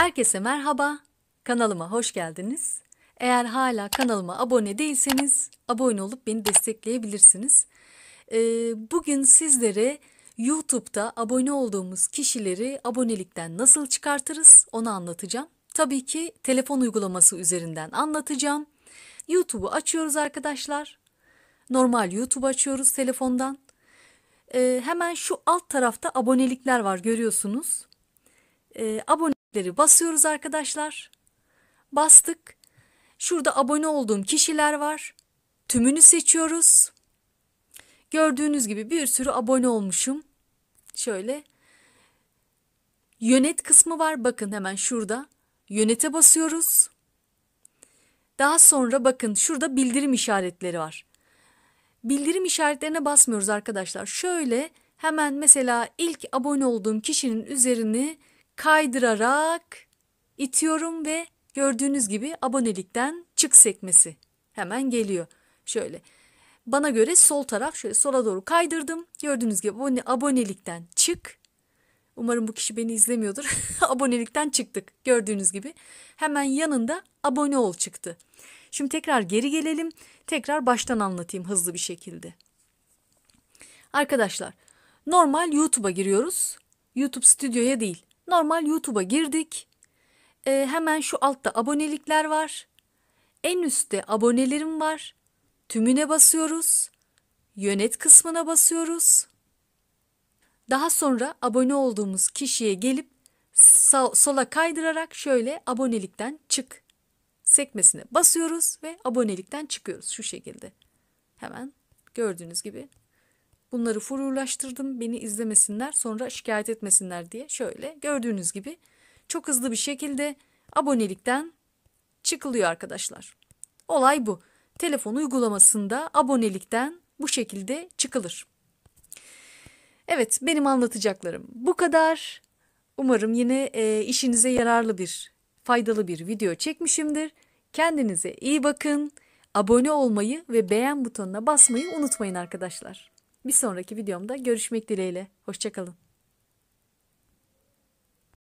Herkese merhaba, kanalıma hoş geldiniz. Eğer hala kanalıma abone değilseniz abone olup beni destekleyebilirsiniz. Ee, bugün sizlere YouTube'da abone olduğumuz kişileri abonelikten nasıl çıkartırız onu anlatacağım. Tabii ki telefon uygulaması üzerinden anlatacağım. YouTube'u açıyoruz arkadaşlar. Normal YouTube açıyoruz telefondan. Ee, hemen şu alt tarafta abonelikler var görüyorsunuz e, ee, aboneleri basıyoruz arkadaşlar. Bastık. Şurada abone olduğum kişiler var. Tümünü seçiyoruz. Gördüğünüz gibi bir sürü abone olmuşum. Şöyle yönet kısmı var. Bakın hemen şurada. Yönete basıyoruz. Daha sonra bakın şurada bildirim işaretleri var. Bildirim işaretlerine basmıyoruz arkadaşlar. Şöyle hemen mesela ilk abone olduğum kişinin üzerini kaydırarak itiyorum ve gördüğünüz gibi abonelikten çık sekmesi hemen geliyor. Şöyle bana göre sol taraf şöyle sola doğru kaydırdım. Gördüğünüz gibi abone, abonelikten çık. Umarım bu kişi beni izlemiyordur. abonelikten çıktık gördüğünüz gibi. Hemen yanında abone ol çıktı. Şimdi tekrar geri gelelim. Tekrar baştan anlatayım hızlı bir şekilde. Arkadaşlar normal YouTube'a giriyoruz. YouTube stüdyoya değil. Normal YouTube'a girdik. E, hemen şu altta abonelikler var. En üstte abonelerim var. Tümüne basıyoruz. Yönet kısmına basıyoruz. Daha sonra abone olduğumuz kişiye gelip sağ, sola kaydırarak şöyle abonelikten çık sekmesine basıyoruz ve abonelikten çıkıyoruz şu şekilde. Hemen gördüğünüz gibi Bunları fururlaştırdım beni izlemesinler sonra şikayet etmesinler diye şöyle gördüğünüz gibi çok hızlı bir şekilde abonelikten çıkılıyor arkadaşlar. Olay bu. Telefon uygulamasında abonelikten bu şekilde çıkılır. Evet benim anlatacaklarım bu kadar. Umarım yine e, işinize yararlı bir, faydalı bir video çekmişimdir. Kendinize iyi bakın. Abone olmayı ve beğen butonuna basmayı unutmayın arkadaşlar. Bir sonraki videomda görüşmek dileğiyle. Hoşçakalın.